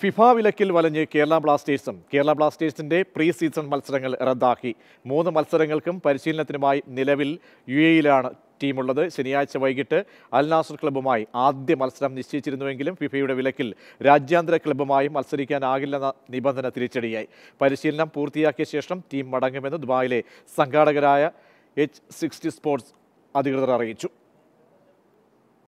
FIFA വിലക്കിൽ വലഞ്ഞ് കേരള ബ്ലാസ്റ്റേഴ്സും കേരള ബ്ലാസ്റ്റേഴ്സിന്റെ പ്രീ സീസൺ മത്സരങ്ങൾ റദ്ദാക്കി മൂന്ന് മത്സരങ്ങൾക്കും പരിശീലനത്തിനുമായി നിലവിൽ യു എയിലാണ് ടീമുള്ളത് ശനിയാഴ്ച വൈകിട്ട് അൽ നാസർ ക്ലബ്ബുമായി ആദ്യ മത്സരം നിശ്ചയിച്ചിരുന്നുവെങ്കിലും ഫിഫയുടെ വിലക്കിൽ രാജ്യാന്തര ക്ലബ്ബുമായി മത്സരിക്കാനാകില്ലെന്ന നിബന്ധന തിരിച്ചടിയായി പരിശീലനം പൂർത്തിയാക്കിയ ശേഷം ടീം മടങ്ങുമെന്ന് ദുബായിലെ സംഘാടകരായ എച്ച് സിക്സ്റ്റി സ്പോർട്സ് അധികൃതർ അറിയിച്ചു